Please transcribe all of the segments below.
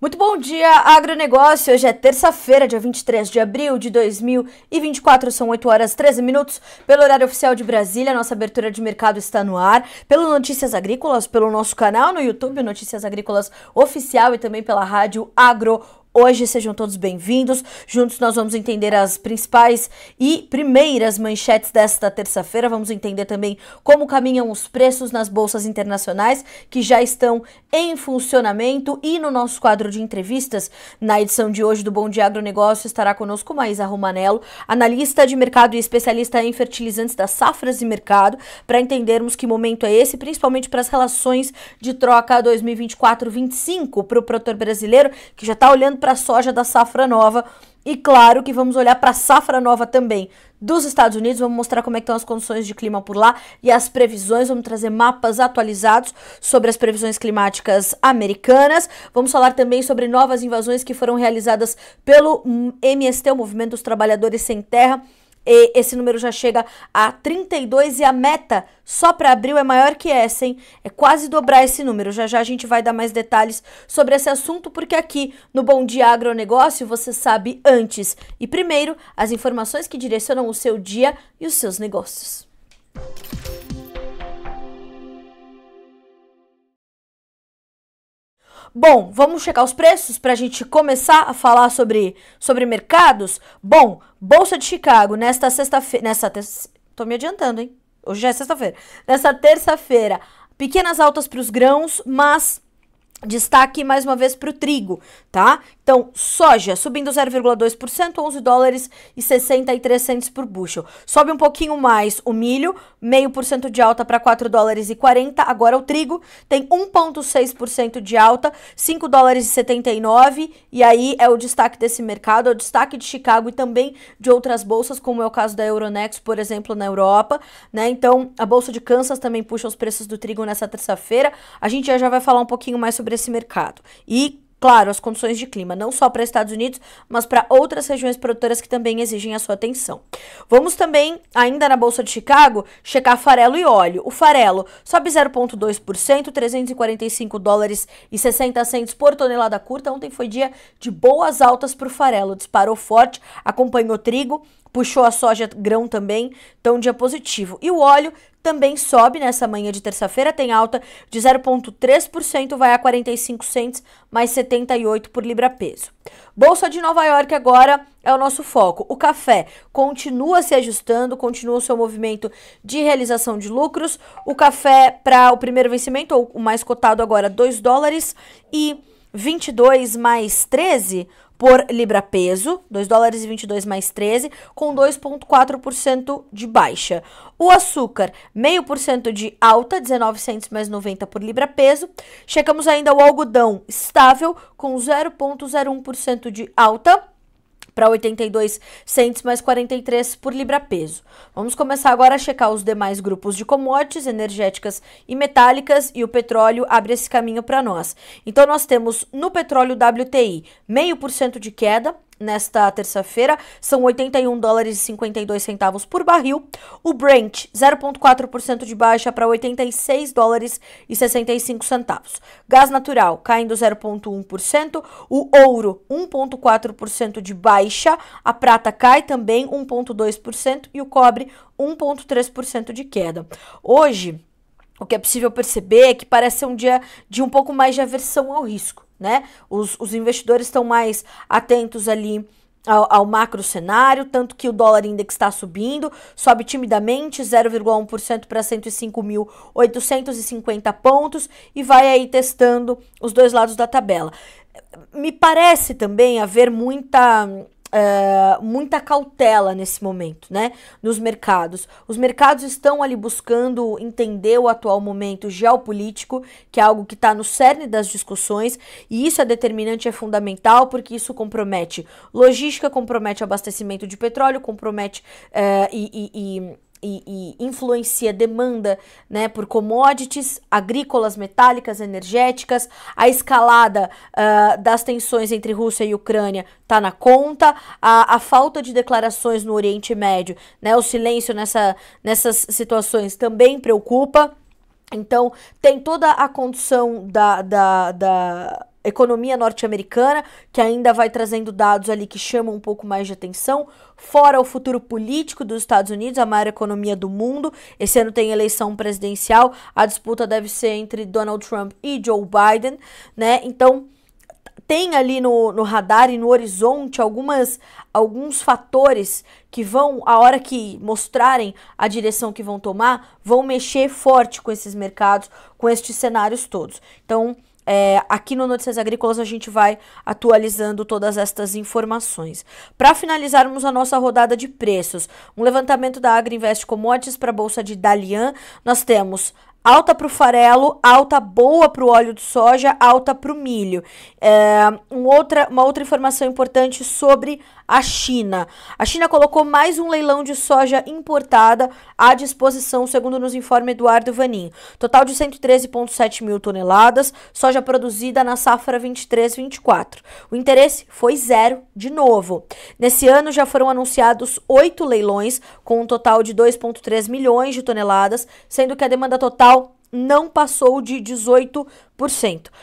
Muito bom dia, agronegócio. Hoje é terça-feira, dia 23 de abril de 2024, são 8 horas 13 minutos. Pelo horário oficial de Brasília, nossa abertura de mercado está no ar. Pelo Notícias Agrícolas, pelo nosso canal no YouTube, Notícias Agrícolas Oficial e também pela rádio Agro hoje. Sejam todos bem-vindos. Juntos nós vamos entender as principais e primeiras manchetes desta terça-feira. Vamos entender também como caminham os preços nas bolsas internacionais que já estão em funcionamento. E no nosso quadro de entrevistas, na edição de hoje do Bom Dia Agronegócio, estará conosco Maísa Romanello, analista de mercado e especialista em fertilizantes das safras e mercado, para entendermos que momento é esse, principalmente para as relações de troca 2024-25 para o produtor brasileiro, que já está olhando para a soja da safra nova. E claro que vamos olhar para a safra nova também dos Estados Unidos, vamos mostrar como é estão as condições de clima por lá e as previsões, vamos trazer mapas atualizados sobre as previsões climáticas americanas. Vamos falar também sobre novas invasões que foram realizadas pelo MST, o Movimento dos Trabalhadores Sem Terra, e esse número já chega a 32 e a meta só para abril é maior que essa, hein? É quase dobrar esse número. Já já a gente vai dar mais detalhes sobre esse assunto, porque aqui no Bom Dia Agronegócio você sabe antes e primeiro as informações que direcionam o seu dia e os seus negócios. Música Bom, vamos checar os preços para a gente começar a falar sobre, sobre mercados? Bom, Bolsa de Chicago, nesta sexta-feira. Nesta Tô me adiantando, hein? Hoje já é sexta-feira. Nesta terça-feira, pequenas altas para os grãos, mas Destaque mais uma vez para o trigo, tá? Então, soja subindo 0,2%, 11 dólares e 63 centos por bushel. Sobe um pouquinho mais o milho, meio por cento de alta para 4 dólares e 40. Agora o trigo tem 1,6% de alta, 5 dólares e 79. E aí é o destaque desse mercado, é o destaque de Chicago e também de outras bolsas, como é o caso da Euronext, por exemplo, na Europa. Né? Então, a bolsa de Kansas também puxa os preços do trigo nessa terça-feira. A gente já vai falar um pouquinho mais sobre esse mercado. E claro, as condições de clima, não só para Estados Unidos, mas para outras regiões produtoras que também exigem a sua atenção. Vamos também, ainda na Bolsa de Chicago, checar farelo e óleo. O farelo sobe 0,2%, 345 dólares e 60 centos por tonelada curta. Ontem foi dia de boas altas para o farelo, disparou forte, acompanhou trigo, puxou a soja grão também, então um dia positivo. E o óleo também sobe nessa manhã de terça-feira, tem alta de 0,3%, vai a 45 cents, mais 78 por libra peso. Bolsa de Nova York agora é o nosso foco. O café continua se ajustando, continua o seu movimento de realização de lucros. O café para o primeiro vencimento, ou o mais cotado agora, 2 dólares e 22 mais 13, por libra peso, 2 dólares e 22 mais 13, com 2,4% de baixa. O açúcar, 0,5% de alta, 19 centos mais 90 por libra peso. Checamos ainda o algodão estável, com 0,01% de alta para 82 centes mais 43 por libra peso. Vamos começar agora a checar os demais grupos de commodities energéticas e metálicas e o petróleo abre esse caminho para nós. Então nós temos no petróleo WTI meio por cento de queda nesta terça-feira, são 81 dólares e 52 centavos por barril. O Brent, 0,4% de baixa para 86 dólares e 65 centavos. Gás natural caindo 0,1%, o ouro 1,4% de baixa, a prata cai também 1,2% e o cobre 1,3% de queda. Hoje, o que é possível perceber é que parece ser um dia de um pouco mais de aversão ao risco né? Os, os investidores estão mais atentos ali ao, ao, macro cenário, tanto que o dólar index está subindo, sobe timidamente 0,1% para 105.850 pontos e vai aí testando os dois lados da tabela. Me parece também haver muita eh, muita cautela nesse momento, né? Nos mercados. Os mercados estão ali buscando entender o atual momento geopolítico, que é algo que está no cerne das discussões, e isso é determinante, é fundamental, porque isso compromete logística, compromete abastecimento de petróleo, compromete eh, e, e, e e, e, influencia demanda né, por commodities agrícolas, metálicas, energéticas, a escalada uh, das tensões entre Rússia e Ucrânia está na conta, a, a, falta de declarações no Oriente Médio, né, o silêncio nessa, nessas situações também preocupa. Então, tem toda a condição da, da, da economia norte-americana, que ainda vai trazendo dados ali que chamam um pouco mais de atenção, fora o futuro político dos Estados Unidos, a maior economia do mundo. Esse ano tem eleição presidencial, a disputa deve ser entre Donald Trump e Joe Biden, né? Então, tem ali no, no radar e no horizonte algumas alguns fatores que vão, a hora que mostrarem a direção que vão tomar, vão mexer forte com esses mercados, com estes cenários todos. Então, é, aqui no Notícias Agrícolas a gente vai atualizando todas estas informações. Para finalizarmos a nossa rodada de preços, um levantamento da Agri Invest Commodities para a Bolsa de Dalian, nós temos Alta para o farelo, alta boa para o óleo de soja, alta para o milho. É, um outra, uma outra informação importante sobre a China. A China colocou mais um leilão de soja importada à disposição, segundo nos informa Eduardo Vanin. Total de 113,7 mil toneladas, soja produzida na safra 23-24. O interesse foi zero de novo. Nesse ano já foram anunciados oito leilões, com um total de 2,3 milhões de toneladas, sendo que a demanda total não passou de 18%.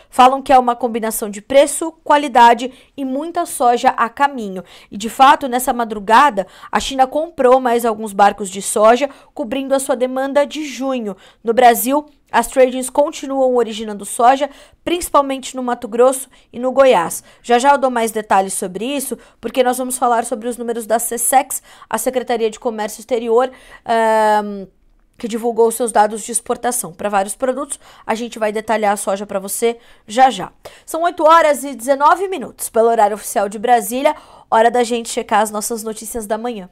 Falam que é uma combinação de preço, qualidade e muita soja a caminho. E de fato, nessa madrugada, a China comprou mais alguns barcos de soja, cobrindo a sua demanda de junho. No Brasil, as tradings continuam originando soja, principalmente no Mato Grosso e no Goiás. Já já eu dou mais detalhes sobre isso, porque nós vamos falar sobre os números da CSEX, a Secretaria de Comércio Exterior que divulgou seus dados de exportação para vários produtos. A gente vai detalhar a soja para você já já. São 8 horas e 19 minutos pelo horário oficial de Brasília. Hora da gente checar as nossas notícias da manhã.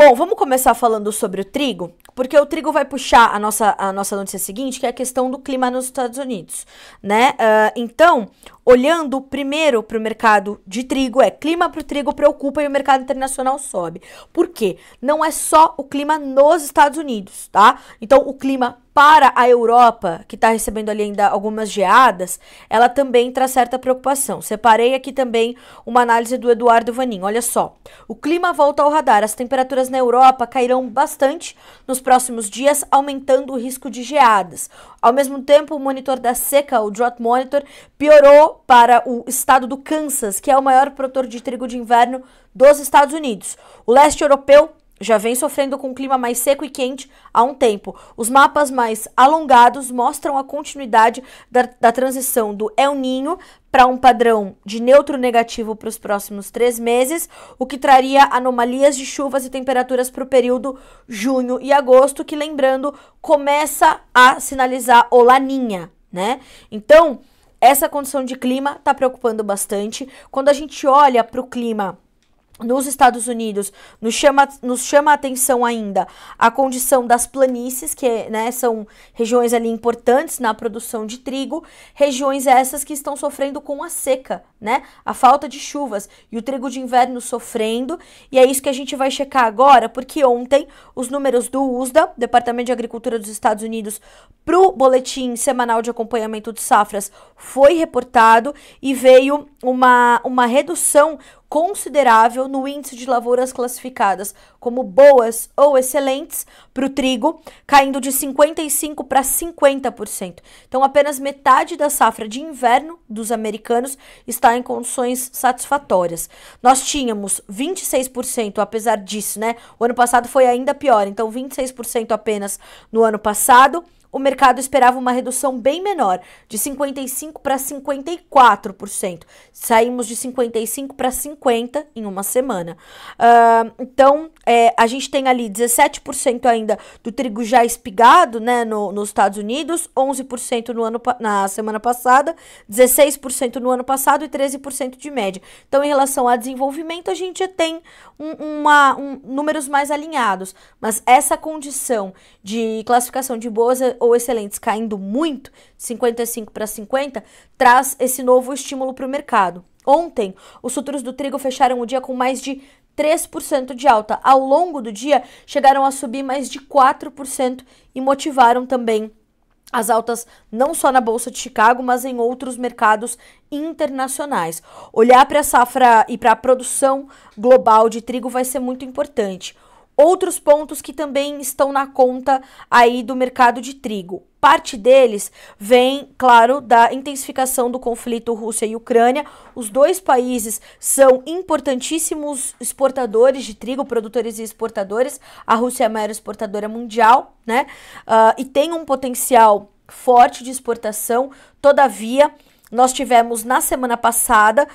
Bom, vamos começar falando sobre o trigo, porque o trigo vai puxar a nossa, a nossa notícia seguinte, que é a questão do clima nos Estados Unidos, né? Uh, então, olhando primeiro para o mercado de trigo, é clima para o trigo preocupa e o mercado internacional sobe. Por quê? Não é só o clima nos Estados Unidos, tá? Então, o clima para a Europa, que está recebendo ali ainda algumas geadas, ela também traz certa preocupação. Separei aqui também uma análise do Eduardo Vanin. Olha só, o clima volta ao radar. As temperaturas na Europa cairão bastante nos próximos dias, aumentando o risco de geadas. Ao mesmo tempo, o monitor da seca, o Drought Monitor, piorou para o estado do Kansas, que é o maior produtor de trigo de inverno dos Estados Unidos. O leste europeu já vem sofrendo com um clima mais seco e quente há um tempo. Os mapas mais alongados mostram a continuidade da, da transição do El Ninho para um padrão de neutro negativo para os próximos três meses, o que traria anomalias de chuvas e temperaturas para o período junho e agosto, que lembrando começa a sinalizar o laninha, né? Então essa condição de clima está preocupando bastante. Quando a gente olha para o clima nos Estados Unidos nos chama, nos chama a atenção ainda a condição das planícies, que né, são regiões ali importantes na produção de trigo, regiões essas que estão sofrendo com a seca, né? A falta de chuvas e o trigo de inverno sofrendo. E é isso que a gente vai checar agora, porque ontem os números do USDA, Departamento de Agricultura dos Estados Unidos, para o boletim semanal de acompanhamento de safras foi reportado e veio uma, uma redução considerável no índice de lavouras classificadas como boas ou excelentes para o trigo, caindo de 55 para 50%. Então, apenas metade da safra de inverno dos americanos está em condições satisfatórias. Nós tínhamos 26%, apesar disso, né? O ano passado foi ainda pior, então 26% apenas no ano passado o mercado esperava uma redução bem menor, de 55% para 54%. Saímos de 55% para 50% em uma semana. Uh, então, é, a gente tem ali 17% ainda do trigo já espigado né, no, nos Estados Unidos, 11% no ano, na semana passada, 16% no ano passado e 13% de média. Então, em relação a desenvolvimento, a gente tem um, uma, um, números mais alinhados. Mas essa condição de classificação de boas ou excelentes caindo muito, 55 para 50, traz esse novo estímulo para o mercado. Ontem, os futuros do trigo fecharam o dia com mais de 3% de alta. Ao longo do dia, chegaram a subir mais de 4% e motivaram também as altas não só na bolsa de Chicago, mas em outros mercados internacionais. Olhar para a safra e para a produção global de trigo vai ser muito importante outros pontos que também estão na conta aí do mercado de trigo. Parte deles vem, claro, da intensificação do conflito Rússia e Ucrânia. Os dois países são importantíssimos exportadores de trigo, produtores e exportadores. A Rússia é a maior exportadora mundial, né? Uh, e tem um potencial forte de exportação. Todavia, nós tivemos na semana passada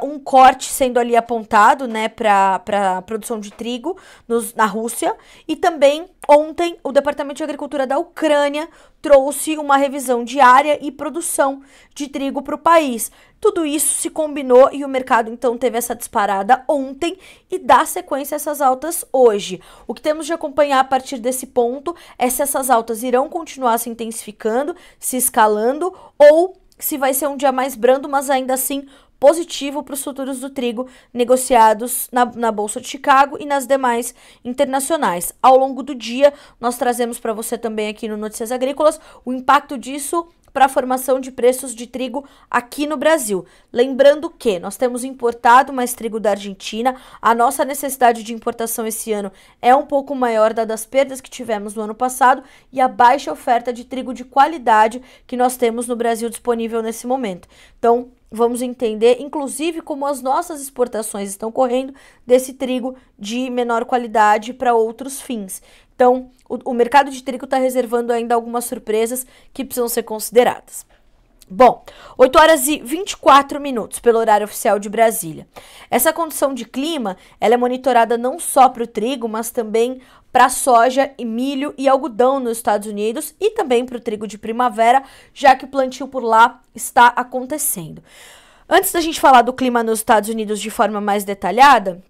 uh, um corte sendo ali apontado né, para a produção de trigo nos, na Rússia. E também ontem o Departamento de Agricultura da Ucrânia trouxe uma revisão de área e produção de trigo para o país. Tudo isso se combinou e o mercado então teve essa disparada ontem e dá sequência a essas altas hoje. O que temos de acompanhar a partir desse ponto é se essas altas irão continuar se intensificando, se escalando ou se vai ser um dia mais brando, mas ainda assim positivo para os futuros do trigo negociados na, na, Bolsa de Chicago e nas demais internacionais. Ao longo do dia, nós trazemos para você também aqui no Notícias Agrícolas o impacto disso para a formação de preços de trigo aqui no Brasil. Lembrando que nós temos importado mais trigo da Argentina, a nossa necessidade de importação esse ano é um pouco maior, dadas das perdas que tivemos no ano passado e a baixa oferta de trigo de qualidade que nós temos no Brasil disponível nesse momento. Então, vamos entender, inclusive, como as nossas exportações estão correndo desse trigo de menor qualidade para outros fins. Então, o, o mercado de trigo está reservando ainda algumas surpresas que precisam ser consideradas. Bom, 8 horas e 24 minutos pelo horário oficial de Brasília. Essa condição de clima, ela é monitorada não só para o trigo, mas também para soja e milho e algodão nos Estados Unidos e também para o trigo de primavera, já que o plantio por lá está acontecendo. Antes da gente falar do clima nos Estados Unidos de forma mais detalhada,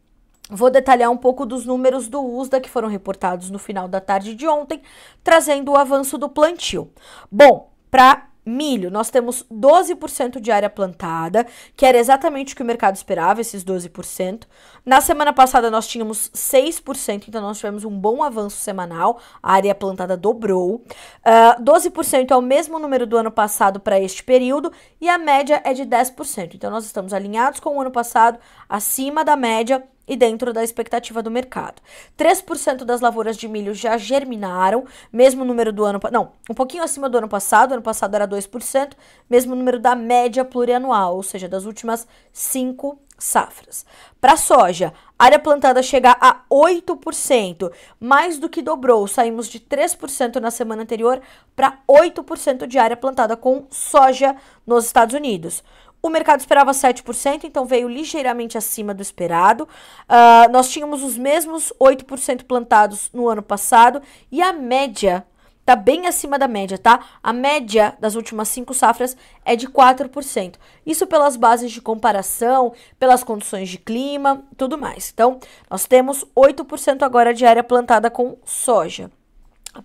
Vou detalhar um pouco dos números do USDA que foram reportados no final da tarde de ontem, trazendo o avanço do plantio. Bom, para milho, nós temos 12% de área plantada, que era exatamente o que o mercado esperava, esses 12%. Na semana passada nós tínhamos 6%, então nós tivemos um bom avanço semanal, a área plantada dobrou. Uh, ah, 12% é o mesmo número do ano passado para este período e a média é de 10%. Então nós estamos alinhados com o ano passado, acima da média e dentro da expectativa do mercado. 3% das lavouras de milho já germinaram, mesmo número do ano, não, um pouquinho acima do ano passado, ano passado era 2%, mesmo número da média plurianual, ou seja, das últimas 5 safras. Para soja, área plantada chega a 8%, mais do que dobrou. Saímos de 3% na semana anterior para 8% de área plantada com soja nos Estados Unidos. O mercado esperava 7%, então veio ligeiramente acima do esperado. Uh, nós tínhamos os mesmos 8% plantados no ano passado e a média tá bem acima da média, tá? A média das últimas cinco safras é de 4%. Isso pelas bases de comparação, pelas condições de clima, tudo mais. Então, nós temos 8% agora de área plantada com soja.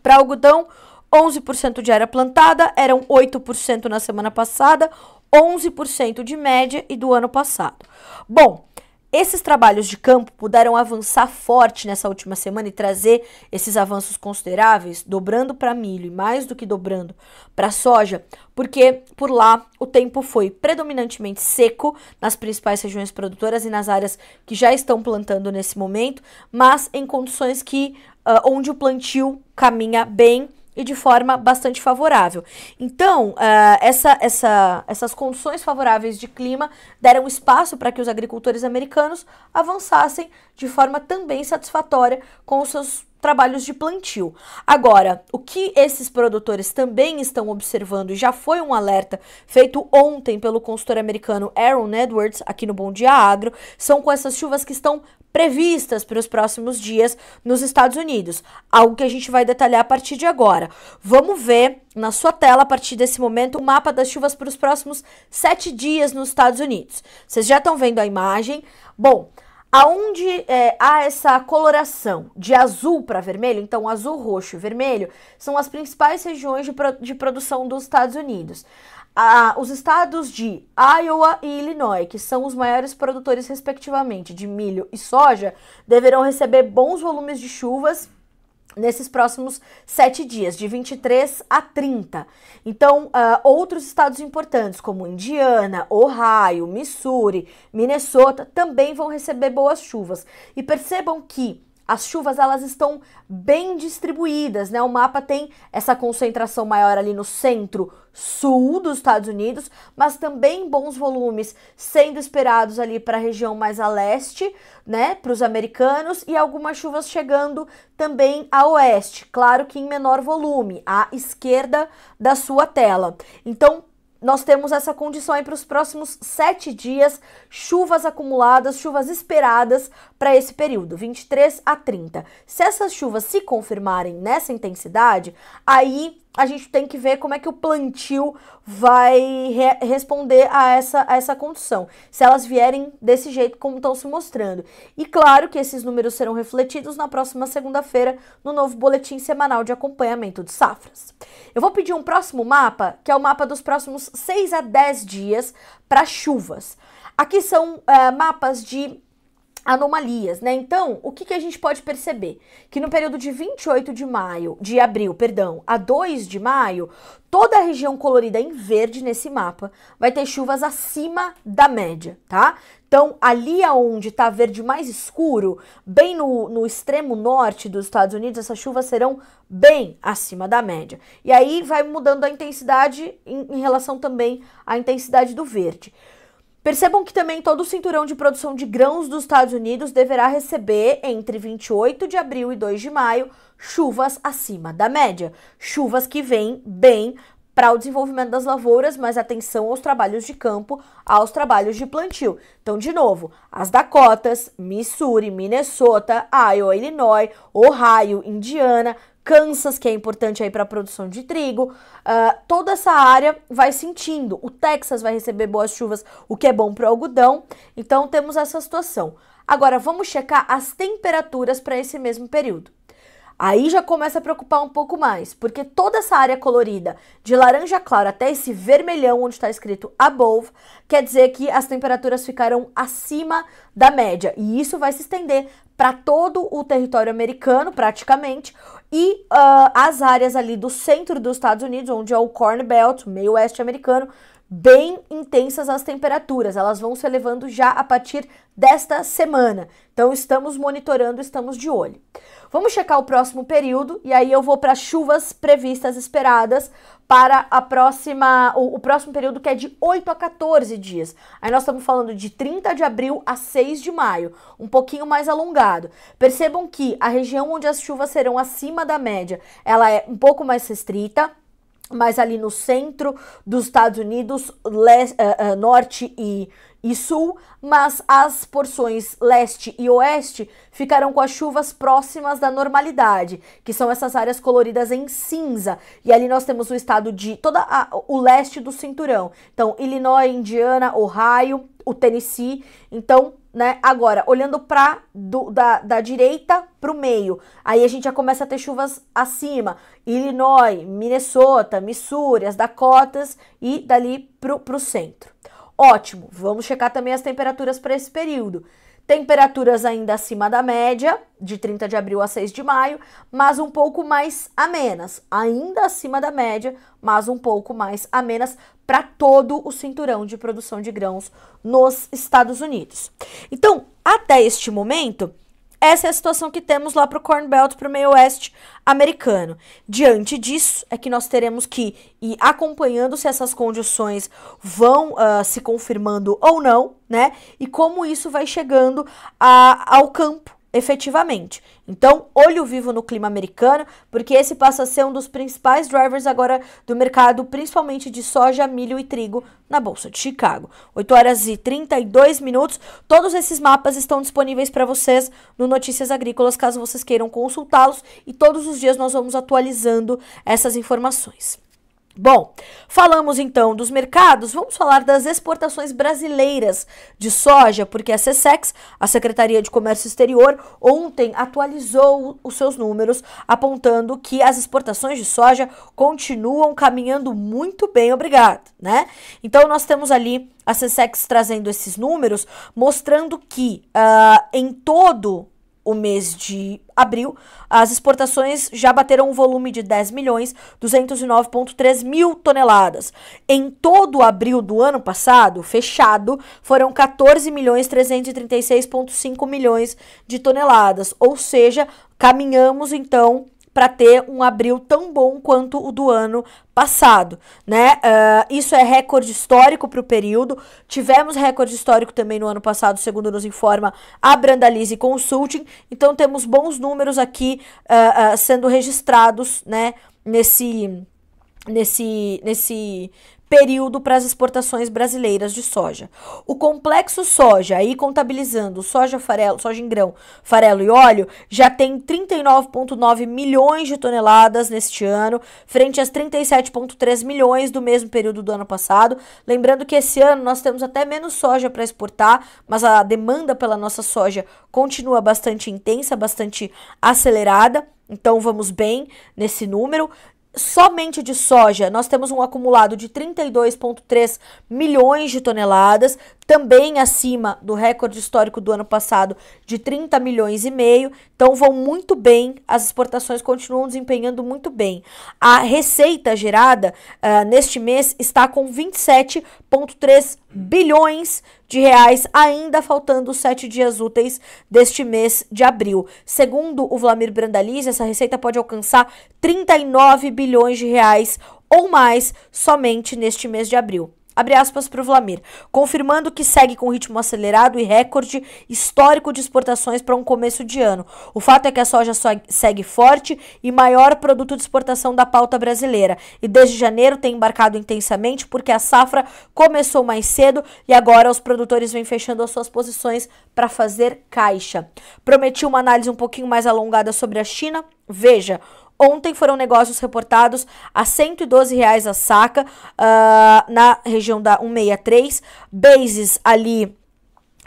Para algodão, 11% de área plantada, eram 8% na semana passada, 11% de média e do ano passado. Bom, esses trabalhos de campo puderam avançar forte nessa última semana e trazer esses avanços consideráveis, dobrando para milho e mais do que dobrando para soja, porque por lá o tempo foi predominantemente seco nas principais regiões produtoras e nas áreas que já estão plantando nesse momento, mas em condições que uh, onde o plantio caminha bem e de forma bastante favorável. Então, uh, essa, essa, essas condições favoráveis de clima deram espaço para que os agricultores americanos avançassem de forma também satisfatória com os seus trabalhos de plantio. Agora, o que esses produtores também estão observando, e já foi um alerta feito ontem pelo consultor americano Aaron Edwards, aqui no Bom Dia Agro, são com essas chuvas que estão previstas para os próximos dias nos Estados Unidos, algo que a gente vai detalhar a partir de agora. Vamos ver na sua tela, a partir desse momento, o mapa das chuvas para os próximos sete dias nos Estados Unidos. Vocês já estão vendo a imagem? Bom, Aonde é, há essa coloração de azul para vermelho, então azul, roxo e vermelho, são as principais regiões de, pro, de produção dos Estados Unidos. Ah, os estados de Iowa e Illinois, que são os maiores produtores, respectivamente, de milho e soja, deverão receber bons volumes de chuvas nesses próximos sete dias, de 23 a 30. Então, uh, outros estados importantes, como Indiana, Ohio, Missouri, Minnesota, também vão receber boas chuvas. E percebam que as chuvas elas estão bem distribuídas, né? O mapa tem essa concentração maior ali no centro sul dos Estados Unidos, mas também bons volumes sendo esperados ali para a região mais a leste, né, para os americanos e algumas chuvas chegando também a oeste, claro que em menor volume, à esquerda da sua tela. Então, nós temos essa condição aí para os próximos sete dias, chuvas acumuladas, chuvas esperadas para esse período, 23 a 30. Se essas chuvas se confirmarem nessa intensidade, aí a gente tem que ver como é que o plantio vai re responder a essa, a essa condição, se elas vierem desse jeito como estão se mostrando. E claro que esses números serão refletidos na próxima segunda-feira no novo boletim semanal de acompanhamento de safras. Eu vou pedir um próximo mapa, que é o mapa dos próximos 6 a 10 dias para chuvas. Aqui são é, mapas de anomalias, né? Então, o que, que a gente pode perceber? Que no período de 28 de maio, de abril, perdão, a 2 de maio, toda a região colorida em verde nesse mapa vai ter chuvas acima da média, tá? Então, ali aonde está verde mais escuro, bem no, no extremo norte dos Estados Unidos, essas chuvas serão bem acima da média. E aí vai mudando a intensidade em, em relação também à intensidade do verde. Percebam que também todo o cinturão de produção de grãos dos Estados Unidos deverá receber, entre 28 de abril e 2 de maio, chuvas acima da média. Chuvas que vêm bem para o desenvolvimento das lavouras, mas atenção aos trabalhos de campo, aos trabalhos de plantio. Então, de novo, as Dakotas, Missouri, Minnesota, Iowa, Illinois, Ohio, Indiana, Kansas, que é importante aí para a produção de trigo. Uh, toda essa área vai sentindo. O Texas vai receber boas chuvas, o que é bom para o algodão. Então temos essa situação. Agora vamos checar as temperaturas para esse mesmo período. Aí já começa a preocupar um pouco mais, porque toda essa área colorida, de laranja claro até esse vermelhão onde está escrito above, quer dizer que as temperaturas ficaram acima da média. E isso vai se estender para todo o território americano, praticamente, e uh, as áreas ali do centro dos Estados Unidos, onde é o Corn Belt, meio oeste americano, bem intensas as temperaturas. Elas vão se elevando já a partir desta semana. Então estamos monitorando, estamos de olho. Vamos checar o próximo período e aí eu vou para chuvas previstas esperadas para a próxima, o, o, próximo período que é de 8 a 14 dias. Aí nós estamos falando de 30 de abril a 6 de maio, um pouquinho mais alongado. Percebam que a região onde as chuvas serão acima da média, ela é um pouco mais restrita mas ali no centro dos Estados Unidos, leste, uh, uh, norte e, e sul, mas as porções leste e oeste ficaram com as chuvas próximas da normalidade, que são essas áreas coloridas em cinza. E ali nós temos o estado de toda a, o leste do cinturão. Então, Illinois, Indiana, Ohio, o Tennessee. Então, né? Agora, olhando para da, da direita para o meio, aí a gente já começa a ter chuvas acima, Illinois, Minnesota, Missouri, as Dakotas e dali para o centro. Ótimo, vamos checar também as temperaturas para esse período. Temperaturas ainda acima da média, de 30 de abril a 6 de maio, mas um pouco mais amenas, ainda acima da média, mas um pouco mais amenas para todo o cinturão de produção de grãos nos Estados Unidos. Então, até este momento, essa é a situação que temos lá para o Corn Belt, para o meio oeste americano. Diante disso, é que nós teremos que ir acompanhando se essas condições vão uh, se confirmando ou não, né? E como isso vai chegando a, ao campo efetivamente. Então, olho vivo no clima americano, porque esse passa a ser um dos principais drivers agora do mercado, principalmente de soja, milho e trigo na Bolsa de Chicago. 8 horas e 32 minutos. Todos esses mapas estão disponíveis para vocês no Notícias Agrícolas, caso vocês queiram consultá-los, e todos os dias nós vamos atualizando essas informações. Bom, falamos então dos mercados, vamos falar das exportações brasileiras de soja, porque a SESEX, a Secretaria de Comércio Exterior, ontem atualizou os seus números, apontando que as exportações de soja continuam caminhando muito bem, obrigado, né? Então nós temos ali a SESEX trazendo esses números, mostrando que uh, em todo o mês de abril, as exportações já bateram um volume de 10 milhões 209,3 mil toneladas. Em todo abril do ano passado, fechado, foram 14 milhões 336,5 milhões de toneladas, ou seja, caminhamos então para ter um abril tão bom quanto o do ano passado, né? Uh, isso é recorde histórico para o período. Tivemos recorde histórico também no ano passado, segundo nos informa a Brandalise Consulting. Então temos bons números aqui uh, uh, sendo registrados, né? Nesse nesse, nesse período para as exportações brasileiras de soja. O complexo soja, aí contabilizando soja, farelo, soja em grão, farelo e óleo, já tem 39,9 milhões de toneladas neste ano, frente às 37,3 milhões do mesmo período do ano passado. Lembrando que esse ano nós temos até menos soja para exportar, mas a demanda pela nossa soja continua bastante intensa, bastante acelerada. Então vamos bem nesse número somente de soja, nós temos um acumulado de 32,3 milhões de toneladas, também acima do recorde histórico do ano passado de 30 milhões e meio. Então vão muito bem, as exportações continuam desempenhando muito bem. A receita gerada uh, neste mês está com 27,3 bilhões de reais, ainda faltando sete dias úteis deste mês de abril. Segundo o Vladimir Brandalise, essa receita pode alcançar 39 bilhões de reais ou mais somente neste mês de abril. Abre aspas para o Vlamir, confirmando que segue com ritmo acelerado e recorde histórico de exportações para um começo de ano. O fato é que a soja segue forte e maior produto de exportação da pauta brasileira. E desde janeiro tem embarcado intensamente porque a safra começou mais cedo e agora os produtores vêm fechando as suas posições para fazer caixa. Prometi uma análise um pouquinho mais alongada sobre a China. Veja, Ontem foram negócios reportados a R$ 112,00 a saca uh, na região da 163, bases ali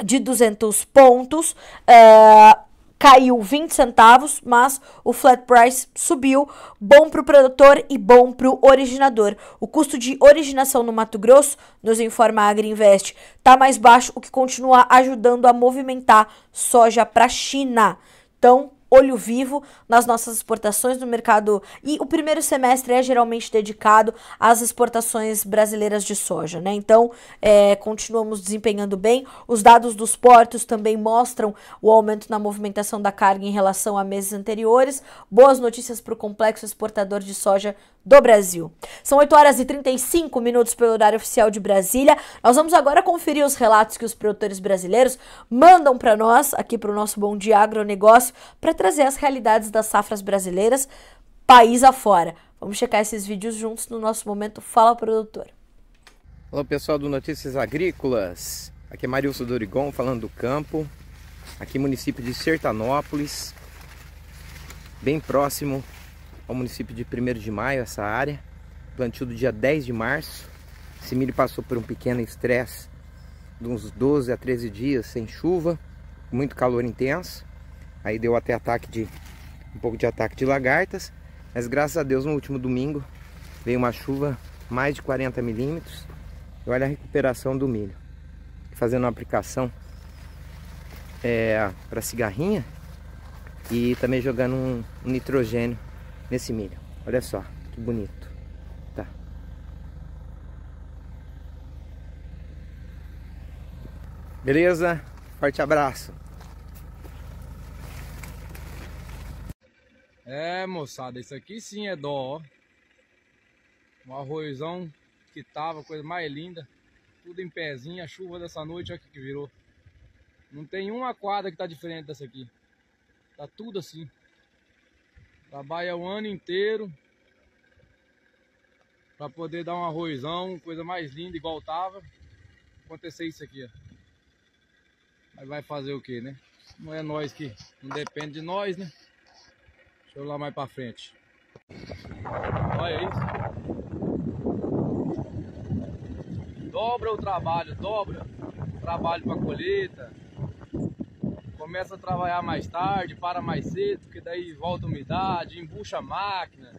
de 200 pontos, uh, caiu 20 centavos, mas o flat price subiu, bom para o produtor e bom para o originador. O custo de originação no Mato Grosso, nos informa a Agriinvest, está mais baixo, o que continua ajudando a movimentar soja para a China. Então, olho vivo nas nossas exportações no mercado. E o primeiro semestre é geralmente dedicado às exportações brasileiras de soja, né? Então, é, continuamos desempenhando bem. Os dados dos portos também mostram o aumento na movimentação da carga em relação a meses anteriores. Boas notícias para o complexo exportador de soja do Brasil. São 8 horas e 35 minutos pelo horário oficial de Brasília. Nós vamos agora conferir os relatos que os produtores brasileiros mandam para nós, aqui para o nosso Bom Dia Agronegócio, para trazer as realidades das safras brasileiras país afora. Vamos checar esses vídeos juntos no nosso momento Fala Produtor. Olá pessoal do Notícias Agrícolas, aqui é Marilson Dorigon falando do campo, aqui município de Sertanópolis, bem próximo ao município de 1 de maio, essa área. Plantio do dia 10 de março. Esse milho passou por um pequeno estresse de uns 12 a 13 dias sem chuva, muito calor intenso. Aí deu até ataque de um pouco de ataque de lagartas, mas graças a Deus no último domingo veio uma chuva mais de 40 milímetros. E olha a recuperação do milho. Fazendo uma aplicação é, eh, para cigarrinha e também jogando um, um nitrogênio nesse milho. Olha só, que bonito. Tá. Beleza? Forte abraço. É, moçada, isso aqui sim é dó, ó. Um arrozão que tava, coisa mais linda. Tudo em pezinho, a chuva dessa noite, olha que virou. Não tem uma quadra que tá diferente dessa aqui. Tá tudo assim. Trabalha é o ano inteiro para poder dar um arrozão, coisa mais linda, igual tava. Acontecer isso aqui, ó. Mas vai fazer o que, né? Não é nós que não depende de nós, né? Deixa eu lá mais para frente. Olha isso. Dobra o trabalho, dobra o trabalho para colheita, começa a trabalhar mais tarde, para mais cedo, porque daí volta a umidade, embucha a máquina.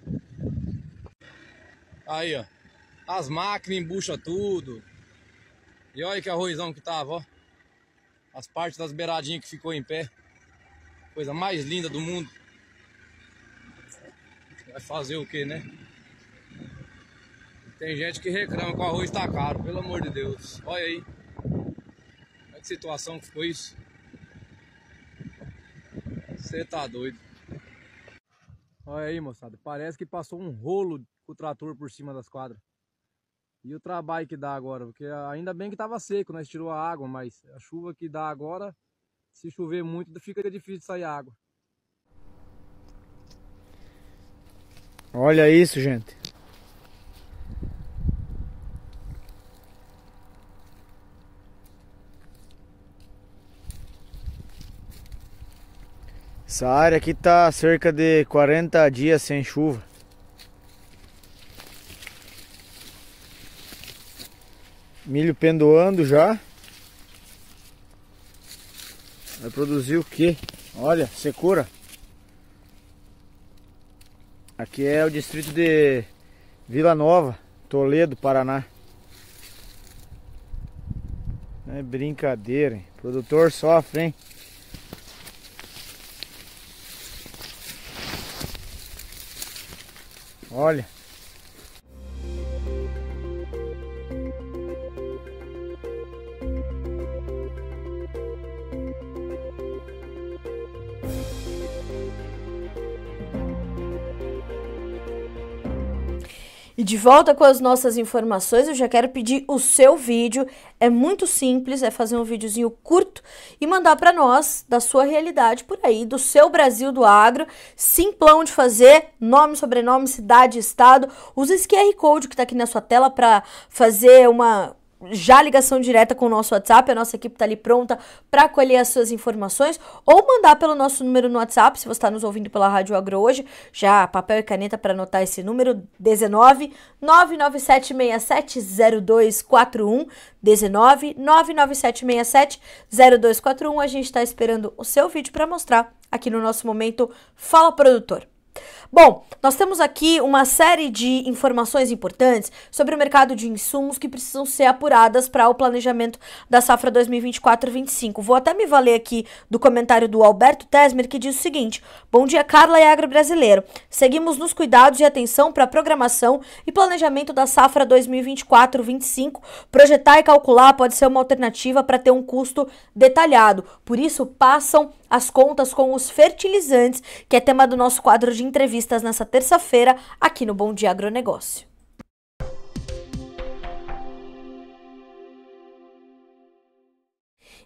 Aí, ó. As máquinas embucham tudo. E olha que arrozão que tava, ó. As partes das beiradinhas que ficou em pé. Coisa mais linda do mundo. Vai fazer o que, né? Tem gente que reclama que o arroz tá caro, pelo amor de Deus. Olha aí. Olha que situação que ficou isso. Você tá doido. Olha aí, moçada. Parece que passou um rolo com o trator por cima das quadras. E o trabalho que dá agora, porque ainda bem que tava seco, nós né? tirou a água, mas a chuva que dá agora, se chover muito, fica difícil sair água. Olha isso, gente. Essa área aqui tá cerca de 40 dias sem chuva. Milho pendoando já. Vai produzir o que? Olha, secura. Aqui é o distrito de Vila Nova, Toledo, Paraná. É brincadeira, hein? produtor sofre, hein? Olha. de volta com as nossas informações, eu já quero pedir o seu vídeo. É muito simples, é fazer um videozinho curto e mandar para nós da sua realidade por aí, do seu Brasil do agro, simplão de fazer, nome, sobrenome, cidade, estado. Usa esse QR Code que está aqui na sua tela para fazer uma já ligação direta com o nosso WhatsApp, a nossa equipe está ali pronta para acolher as suas informações, ou mandar pelo nosso número no WhatsApp, se você está nos ouvindo pela Rádio Agro hoje, já papel e caneta para anotar esse número, 19 997670241, 19 997670241, a gente está esperando o seu vídeo para mostrar aqui no nosso momento Fala Produtor. Bom, nós temos aqui uma série de informações importantes sobre o mercado de insumos que precisam ser apuradas para o planejamento da safra 2024-25. Vou até me valer aqui do comentário do Alberto Tesmer que diz o seguinte: Bom dia, Carla e Agro Brasileiro. Seguimos nos cuidados e atenção para a programação e planejamento da safra 2024-25. Projetar e calcular pode ser uma alternativa para ter um custo detalhado. Por isso, passam as contas com os fertilizantes, que é tema do nosso quadro de entrevista entrevistas nessa terça-feira aqui no Bom Dia Agronegócio.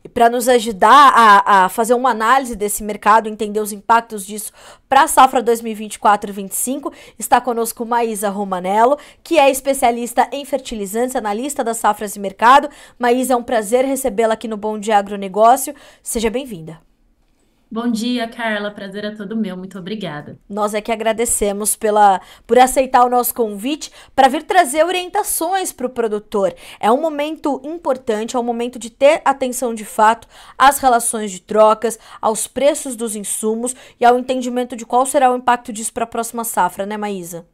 E para nos ajudar a, a, fazer uma análise desse mercado, entender os impactos disso para a safra 2024 e 25, está conosco Maísa Romanello, que é especialista em fertilizantes, analista das safras e mercado. Maísa, é um prazer recebê-la aqui no Bom Dia Agronegócio. Seja bem-vinda. Bom dia, Carla. Prazer é todo meu. Muito obrigada. Nós é que agradecemos pela por aceitar o nosso convite para vir trazer orientações para o produtor. É um momento importante, é um momento de ter atenção de fato às relações de trocas, aos preços dos insumos e ao entendimento de qual será o impacto disso para a próxima safra, né, Maísa?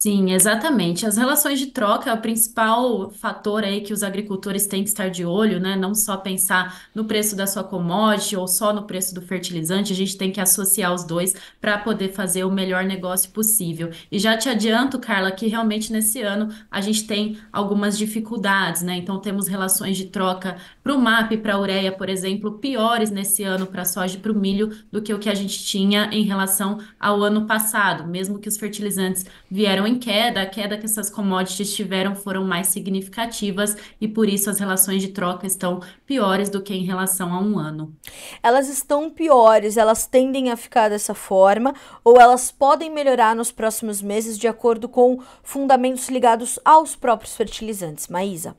Sim, exatamente. As relações de troca é o principal fator aí que os agricultores têm que estar de olho, né? Não só pensar no preço da sua commodity ou só no preço do fertilizante, a gente tem que associar os dois para poder fazer o melhor negócio possível. E já te adianto, Carla, que realmente nesse ano a gente tem algumas dificuldades, né? Então temos relações de troca para o MAP e para a ureia, por exemplo, piores nesse ano para a soja e para o milho do que o que a gente tinha em relação ao ano passado, mesmo que os fertilizantes vieram em queda, a queda que essas commodities tiveram foram mais significativas e por isso as relações de troca estão piores do que em relação a um ano. Elas estão piores, elas tendem a ficar dessa forma ou elas podem melhorar nos próximos meses de acordo com fundamentos ligados aos próprios fertilizantes. Maísa.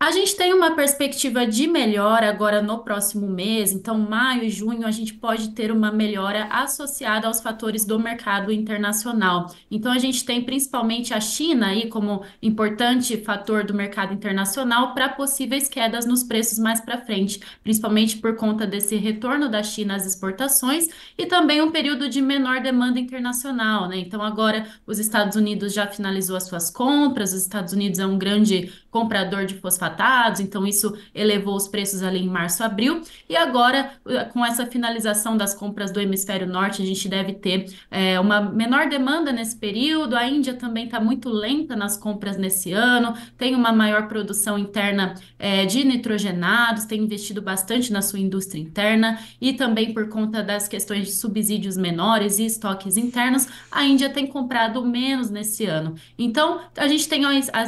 A gente tem uma perspectiva de melhora agora no próximo mês, então maio e junho a gente pode ter uma melhora associada aos fatores do mercado internacional. Então a gente tem principalmente a China aí como importante fator do mercado internacional para possíveis quedas nos preços mais para frente, principalmente por conta desse retorno da China às exportações e também um período de menor demanda internacional, né? Então agora os Estados Unidos já finalizou as suas compras, os Estados Unidos é um grande comprador de fosfatados, então isso elevou os preços ali em março, abril. E agora, eh, com essa finalização das compras do hemisfério norte, a gente deve ter é, uma menor demanda nesse período. A Índia também está muito lenta nas compras nesse ano, tem uma maior produção interna é, de nitrogenados, tem investido bastante na sua indústria interna e também por conta das questões de subsídios menores e estoques internos, a Índia tem comprado menos nesse ano. Então, a gente tem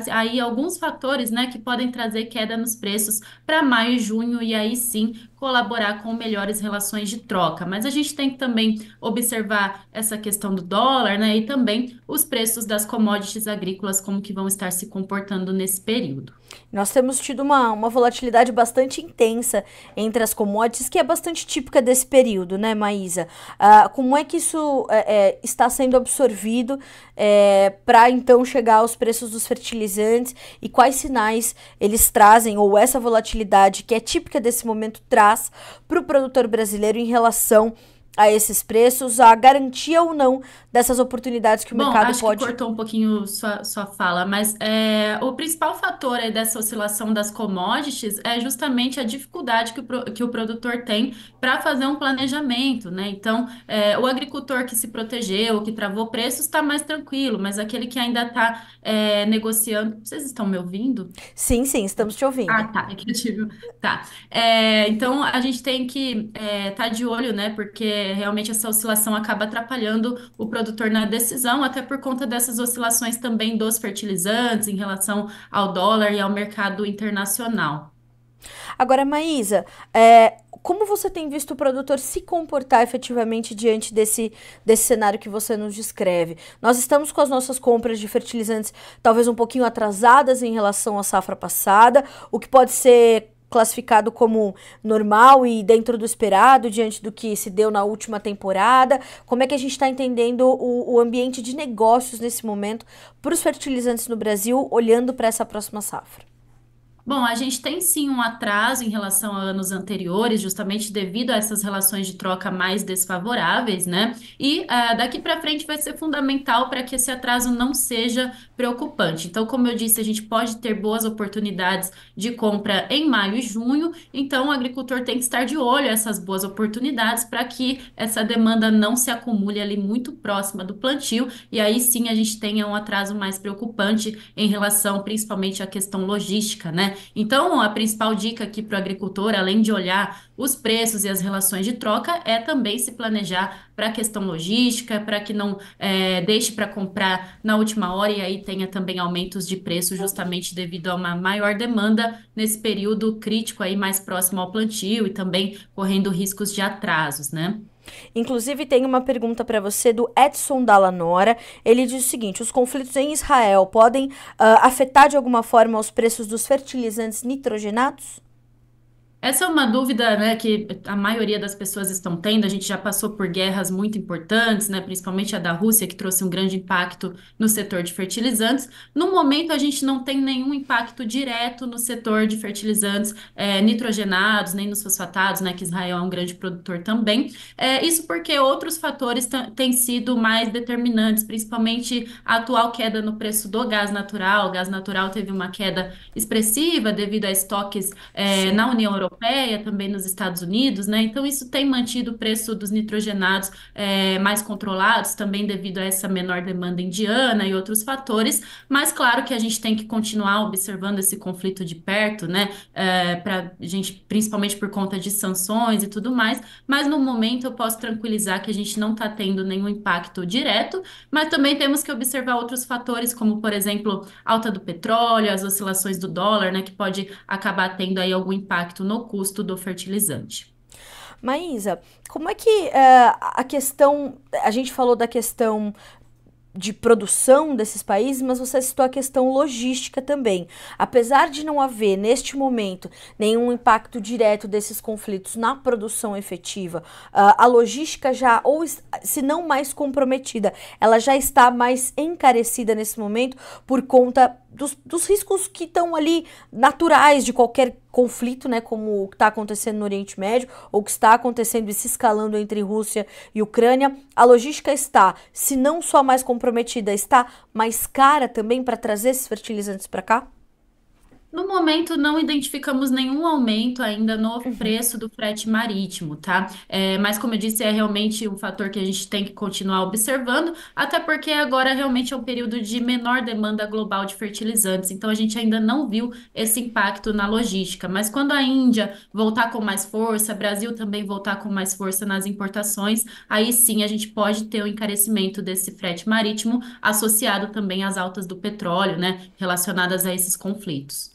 aí alguns fatores fatores, né, que podem trazer queda nos preços para maio e junho e aí sim colaborar com melhores relações de troca. Mas a gente tem que também observar essa questão do dólar, né, e também os preços das commodities agrícolas como que vão estar se comportando nesse período. Nós temos tido uma, uma volatilidade bastante intensa entre as commodities, que é bastante típica desse período, né, Maísa? Ah, como é que isso é, é, está sendo absorvido é, para então chegar aos preços dos fertilizantes e quais sinais eles trazem, ou essa volatilidade que é típica desse momento traz para o produtor brasileiro em relação a esses preços, a garantia ou não dessas oportunidades que o Bom, mercado acho pode. Que cortou um pouquinho sua, sua fala, mas é, o principal fator dessa oscilação das commodities é justamente a dificuldade que o, que o produtor tem para fazer um planejamento, né? Então, é, o agricultor que se protegeu, que travou preços, está mais tranquilo, mas aquele que ainda está é, negociando. Vocês estão me ouvindo? Sim, sim, estamos te ouvindo. Ah, tá. É que eu tive... Tá. É, então a gente tem que estar é, tá de olho, né? Porque é, realmente essa oscilação acaba atrapalhando o produtor na decisão, até por conta dessas oscilações também dos fertilizantes em relação ao dólar e ao mercado internacional. Agora, Maísa, é, como você tem visto o produtor se comportar efetivamente diante desse, desse cenário que você nos descreve? Nós estamos com as nossas compras de fertilizantes talvez um pouquinho atrasadas em relação à safra passada, o que pode ser classificado como normal e dentro do esperado, diante do que se deu na última temporada? Como é que a gente está entendendo o, o, ambiente de negócios nesse momento para os fertilizantes no Brasil, olhando para essa próxima safra? Bom, a gente tem sim um atraso em relação a anos anteriores, justamente devido a essas relações de troca mais desfavoráveis, né? E uh, daqui para frente vai ser fundamental para que esse atraso não seja preocupante. Então, como eu disse, a gente pode ter boas oportunidades de compra em maio e junho, então o agricultor tem que estar de olho a essas boas oportunidades para que essa demanda não se acumule ali muito próxima do plantio e aí sim a gente tenha um atraso mais preocupante em relação principalmente à questão logística, né? Então, a principal dica aqui para o agricultor, além de olhar os preços e as relações de troca, é também se planejar para a questão logística, para que não é, deixe para comprar na última hora e aí tenha também aumentos de preço justamente devido a uma maior demanda nesse período crítico aí mais próximo ao plantio e também correndo riscos de atrasos, né? Inclusive, tem uma pergunta para você do Edson Dallanora. Ele diz o seguinte: os conflitos em Israel podem uh, afetar de alguma forma os preços dos fertilizantes nitrogenados? Essa é uma dúvida, né, que a maioria das pessoas estão tendo. A gente já passou por guerras muito importantes, né, principalmente a da Rússia, que trouxe um grande impacto no setor de fertilizantes. No momento, a gente não tem nenhum impacto direto no setor de fertilizantes é, nitrogenados, nem nos fosfatados, né, que Israel é um grande produtor também. É, isso porque outros fatores têm sido mais determinantes, principalmente a atual queda no preço do gás natural. O gás natural teve uma queda expressiva devido a estoques é, na União Europeia Europeia, também nos Estados Unidos, né? Então, isso tem mantido o preço dos nitrogenados é, mais controlados, também devido a essa menor demanda indiana e outros fatores, mas claro que a gente tem que continuar observando esse conflito de perto, né? É, gente, principalmente por conta de sanções e tudo mais, mas no momento eu posso tranquilizar que a gente não está tendo nenhum impacto direto, mas também temos que observar outros fatores, como por exemplo, alta do petróleo, as oscilações do dólar, né? Que pode acabar tendo aí algum impacto no custo do fertilizante. Maísa, como é que uh, a questão. A gente falou da questão de produção desses países, mas você citou a questão logística também. Apesar de não haver, neste momento, nenhum impacto direto desses conflitos na produção efetiva, ah, a logística já, ou se não mais comprometida, ela já está mais encarecida nesse momento por conta dos, dos, riscos que estão ali naturais de qualquer conflito, né, como o que está acontecendo no Oriente Médio, ou que está acontecendo e se escalando entre Rússia e Ucrânia, a logística está, se não só mais comprometida, está mais cara também para trazer esses fertilizantes para cá? No momento, não identificamos nenhum aumento ainda no uhum. preço do frete marítimo, tá? É, mas, como eu disse, é realmente um fator que a gente tem que continuar observando, até porque agora realmente é um período de menor demanda global de fertilizantes, então a gente ainda não viu esse impacto na logística. Mas quando a Índia voltar com mais força, Brasil também voltar com mais força nas importações, aí sim a gente pode ter o um encarecimento desse frete marítimo associado também às altas do petróleo, né? Relacionadas a esses conflitos.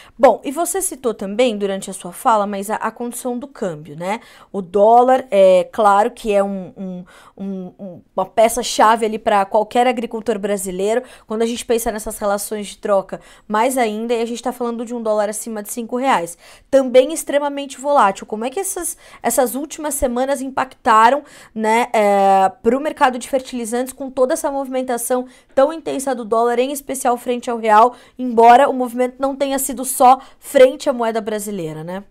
Bom, e você citou também durante a sua fala, mas a, a condição do câmbio, né? O dólar, é claro que é um, um, um, uma peça-chave ali para qualquer agricultor brasileiro. Quando a gente pensa nessas relações de troca, mais ainda, e a gente está falando de um dólar acima de cinco reais. Também extremamente volátil. Como é que essas, essas últimas semanas impactaram né, é, para o mercado de fertilizantes com toda essa movimentação tão intensa do dólar, em especial frente ao real, embora o movimento não tenha sido só frente à moeda brasileira, né?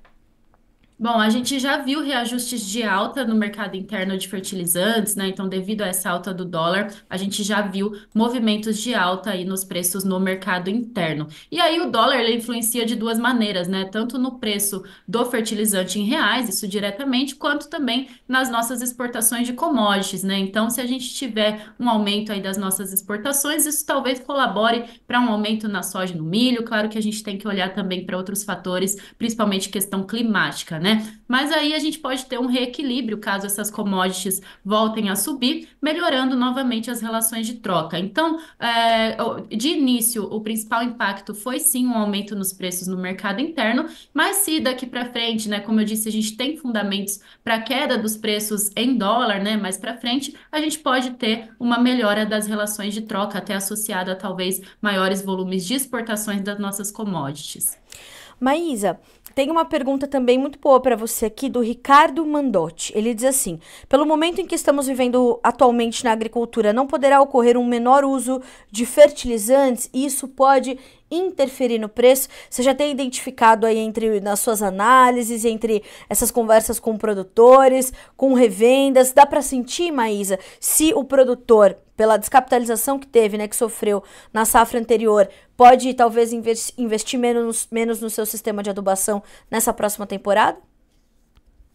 Bom, a gente já viu reajustes de alta no mercado interno de fertilizantes, né? Então, devido a essa alta do dólar, a gente já viu movimentos de alta aí nos preços no mercado interno. E aí o dólar ele influencia de duas maneiras, né? Tanto no preço do fertilizante em reais, isso diretamente, quanto também nas nossas exportações de commodities, né? Então, se a gente tiver um aumento aí das nossas exportações, isso talvez colabore para um aumento na soja e no milho. Claro que a gente tem que olhar também para outros fatores, principalmente questão climática, né? né? Mas aí a gente pode ter um reequilíbrio caso essas commodities voltem a subir, melhorando novamente as relações de troca. Então, é, de início, o principal impacto foi sim um aumento nos preços no mercado interno, mas se daqui para frente, né, como eu disse, a gente tem fundamentos para queda dos preços em dólar, né, mais para frente, a gente pode ter uma melhora das relações de troca, até associada a talvez maiores volumes de exportações das nossas commodities. Maísa, tem uma pergunta também muito boa para você aqui do Ricardo Mandotti. Ele diz assim: pelo momento em que estamos vivendo atualmente na agricultura, não poderá ocorrer um menor uso de fertilizantes e isso pode interferir no preço? Você já tem identificado aí entre nas suas análises, entre essas conversas com produtores, com revendas, dá para sentir, Maísa, se o produtor pela descapitalização que teve, né, que sofreu na safra anterior, pode talvez investir menos, menos no seu sistema de adubação nessa próxima temporada?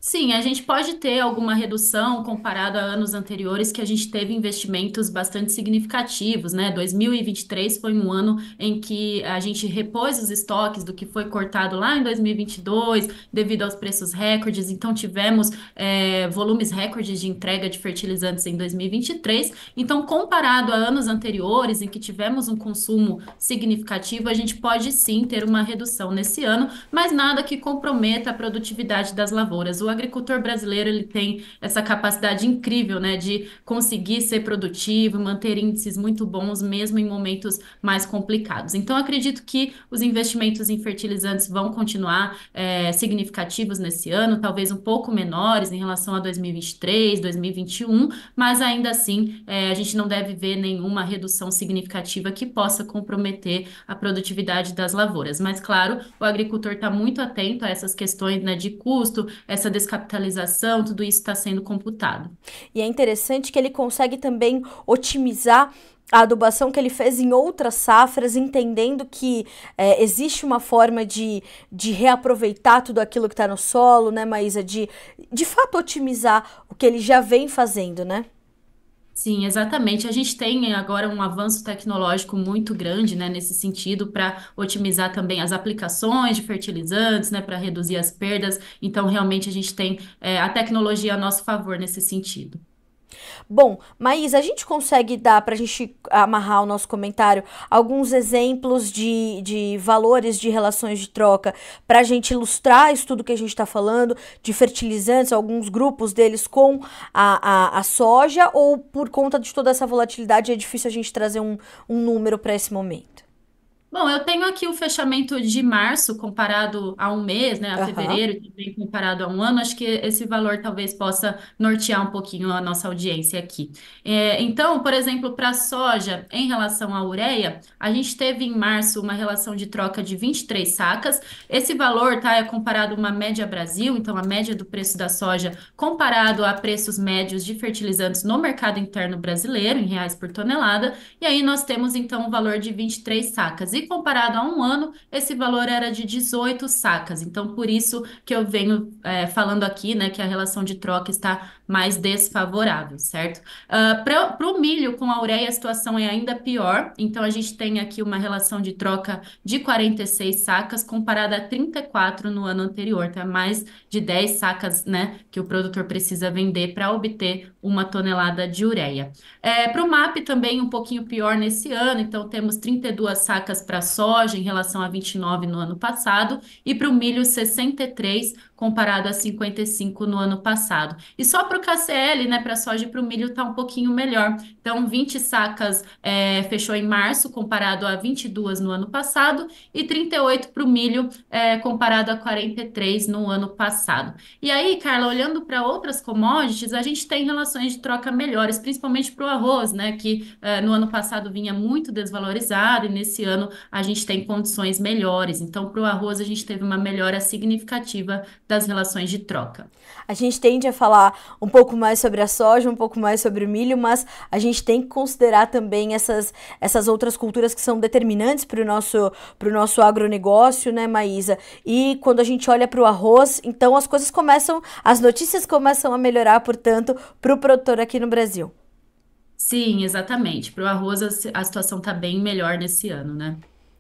Sim, a gente pode ter alguma redução comparado a anos anteriores, que a gente teve investimentos bastante significativos, né? 2023 foi um ano em que a gente repôs os estoques do que foi cortado lá em 2022, devido aos preços recordes, então tivemos é, volumes recordes de entrega de fertilizantes em 2023. Então, comparado a anos anteriores, em que tivemos um consumo significativo, a gente pode sim ter uma redução nesse ano, mas nada que comprometa a produtividade das lavouras. O agricultor brasileiro ele tem essa capacidade incrível, né, de conseguir ser produtivo, manter índices muito bons mesmo em momentos mais complicados. Então, acredito que os investimentos em fertilizantes vão continuar é, significativos nesse ano, talvez um pouco menores em relação a 2023, 2021, mas ainda assim é, a gente não deve ver nenhuma redução significativa que possa comprometer a produtividade das lavouras. Mas, claro, o agricultor está muito atento a essas questões né, de custo, essa descapitalização, tudo isso está sendo computado. E é interessante que ele consegue também otimizar a adubação que ele fez em outras safras, entendendo que é, existe uma forma de, de reaproveitar tudo aquilo que está no solo, né, Maísa? De, de fato otimizar o que ele já vem fazendo, né? Sim, exatamente. A gente tem agora um avanço tecnológico muito grande, né, nesse sentido, para otimizar também as aplicações de fertilizantes, né, para reduzir as perdas. Então, realmente, a gente tem, eh, a tecnologia a nosso favor nesse sentido. Bom, Maís, a gente consegue dar para a gente amarrar o nosso comentário alguns exemplos de, de valores de relações de troca para a gente ilustrar isso tudo que a gente está falando, de fertilizantes, alguns grupos deles com a, a, a, soja, ou por conta de toda essa volatilidade é difícil a gente trazer um, um número para esse momento? Bom, eu tenho aqui o fechamento de março comparado a um mês, né, a Aham. fevereiro, também comparado a um ano. Acho que esse valor talvez possa nortear um pouquinho a nossa audiência aqui. É, então, por exemplo, para a soja, em relação à ureia, a gente teve em março uma relação de troca de 23 sacas. Esse valor, tá, é comparado a uma média Brasil, então a média do preço da soja comparado a preços médios de fertilizantes no mercado interno brasileiro, em reais por tonelada. E aí nós temos, então, o um valor de 23 sacas. E comparado a um ano, esse valor era de 18 sacas. Então, por isso que eu venho é, falando aqui, né, que a relação de troca está mais desfavorável, certo? Uh, ah, Para o milho com a ureia, a situação é ainda pior. Então, a gente tem aqui uma relação de troca de 46 sacas comparada a 34 no ano anterior, então, é Mais de 10 sacas, né, que o produtor precisa vender para obter uma tonelada de ureia. É, para o MAP também um pouquinho pior nesse ano, então temos 32 sacas para soja em relação a 29 no ano passado, e para o milho 63 comparado a 55 no ano passado. E só para o KCL, né, para a soja e para o milho está um pouquinho melhor. Então, 20 sacas é, fechou em março, comparado a 22 no ano passado, e 38 para o milho, é, comparado a 43 no ano passado. E aí, Carla, olhando para outras commodities, a gente tem relações de troca melhores, principalmente para o arroz, né, que é, no ano passado vinha muito desvalorizado, e nesse ano a gente tem condições melhores. Então, para o arroz, a gente teve uma melhora significativa das relações de troca. A gente tende a falar um pouco mais sobre a soja, um pouco mais sobre o milho, mas a gente tem que considerar também essas, essas outras culturas que são determinantes para o nosso, nosso agronegócio, né, Maísa? E quando a gente olha para o arroz, então as coisas começam, as notícias começam a melhorar, portanto, para o produtor aqui no Brasil. Sim, exatamente. Para o arroz, a situação está bem melhor nesse ano, né?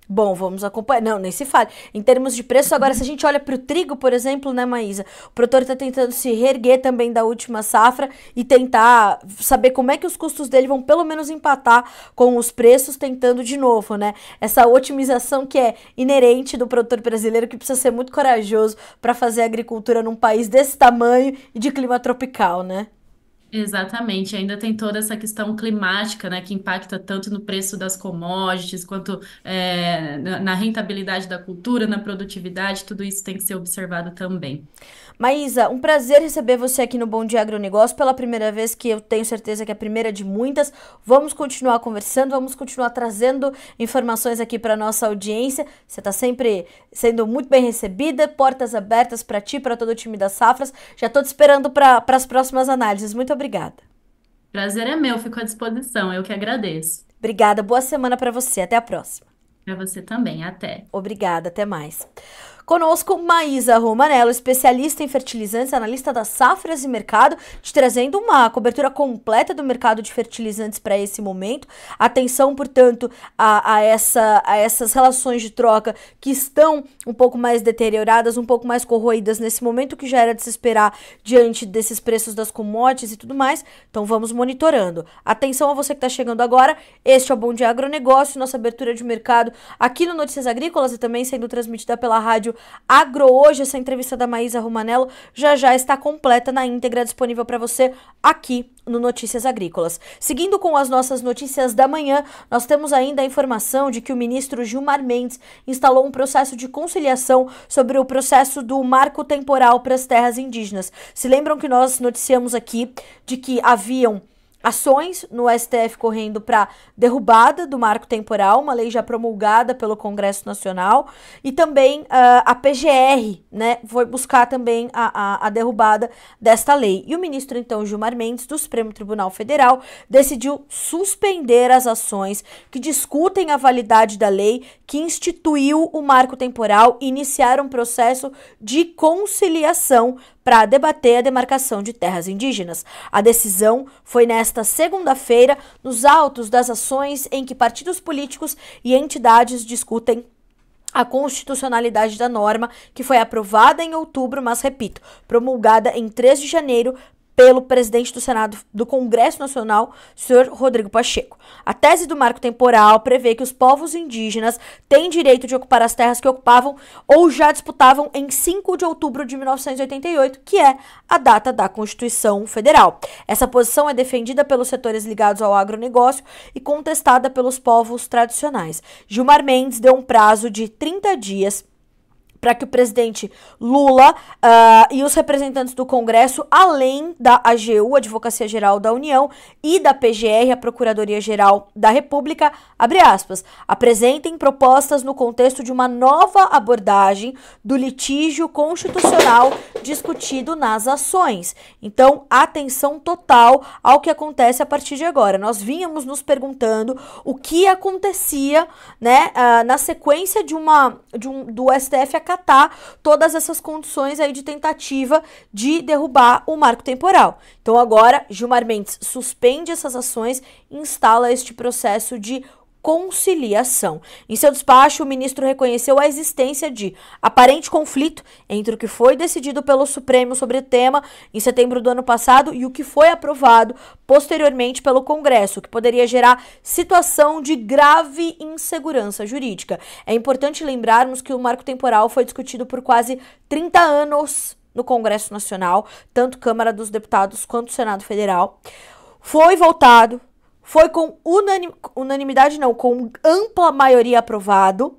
Bom, vamos acompanhar. Não, nem se fale. Em termos de preço, agora, se a gente olha para o trigo, por exemplo, né, Maísa? O produtor está tentando se reerguer também da última safra e tentar saber como é que os custos dele vão pelo menos empatar com os preços, tentando de novo, né? Essa otimização que é inerente do produtor brasileiro, que precisa ser muito corajoso para fazer agricultura num país desse tamanho e de clima tropical, né? Exatamente, ainda tem toda essa questão climática, né, que impacta tanto no preço das commodities, quanto eh, na rentabilidade da cultura, na produtividade, tudo isso tem que ser observado também. Maísa, um prazer receber você aqui no Bom Dia Agronegócio pela primeira vez, que eu tenho certeza que é a primeira de muitas. Vamos continuar conversando, vamos continuar trazendo informações aqui para nossa audiência. Você está sempre sendo muito bem recebida, portas abertas para ti, para todo o time das safras. Já estou te esperando para as próximas análises. Muito obrigada. Prazer é meu, fico à disposição, eu que agradeço. Obrigada, boa semana para você, até a próxima. Para você também, até. Obrigada, até mais. Conosco, Maísa Romanello, especialista em fertilizantes, analista das safras e mercado, te trazendo uma cobertura completa do mercado de fertilizantes para esse momento. Atenção, portanto, a, a, essa, a essas relações de troca que estão um pouco mais deterioradas, um pouco mais corroídas nesse momento, que já era de se esperar diante desses preços das commodities e tudo mais. Então vamos monitorando. Atenção a você que está chegando agora. Este é o Bom Dia Agronegócio, nossa abertura de mercado aqui no Notícias Agrícolas e também sendo transmitida pela rádio Agro hoje, essa entrevista da Maísa Romanello já já está completa na íntegra disponível para você aqui no Notícias Agrícolas. Seguindo com as nossas notícias da manhã, nós temos ainda a informação de que o ministro Gilmar Mendes instalou um processo de conciliação sobre o processo do marco temporal para as terras indígenas. Se lembram que nós noticiamos aqui de que haviam ações no STF correndo para derrubada do marco temporal, uma lei já promulgada pelo Congresso Nacional, e também uh, a PGR, né, foi buscar também a, a, a, derrubada desta lei. E o ministro, então, Gilmar Mendes, do Supremo Tribunal Federal, decidiu suspender as ações que discutem a validade da lei que instituiu o marco temporal e iniciar um processo de conciliação para debater a demarcação de terras indígenas. A decisão foi nesta segunda-feira, nos autos das ações em que partidos políticos e entidades discutem a constitucionalidade da norma, que foi aprovada em outubro, mas repito, promulgada em 3 de janeiro pelo presidente do Senado do Congresso Nacional, senhor Rodrigo Pacheco. A tese do marco temporal prevê que os povos indígenas têm direito de ocupar as terras que ocupavam ou já disputavam em 5 de outubro de 1988, que é a data da Constituição Federal. Essa posição é defendida pelos setores ligados ao agronegócio e contestada pelos povos tradicionais. Gilmar Mendes deu um prazo de 30 dias para que o presidente Lula uh, e os representantes do Congresso, além da AGU, Advocacia Geral da União, e da PGR, a Procuradoria Geral da República, aspas, apresentem propostas no contexto de uma nova abordagem do litígio constitucional discutido nas ações. Então, atenção total ao que acontece a partir de agora. Nós vínhamos nos perguntando o que acontecia, né, uh, na sequência de uma de um, do STF a acatar todas essas condições aí de tentativa de derrubar o marco temporal. Então agora Gilmar Mendes suspende essas ações instala este processo de conciliação. Em seu despacho, o ministro reconheceu a existência de aparente conflito entre o que foi decidido pelo Supremo sobre o tema em setembro do ano passado e o que foi aprovado posteriormente pelo Congresso, que poderia gerar situação de grave insegurança jurídica. É importante lembrarmos que o marco temporal foi discutido por quase 30 anos no Congresso Nacional, tanto Câmara dos Deputados quanto Senado Federal. Foi voltado foi com unanim, unanimidade, não, com ampla maioria aprovado,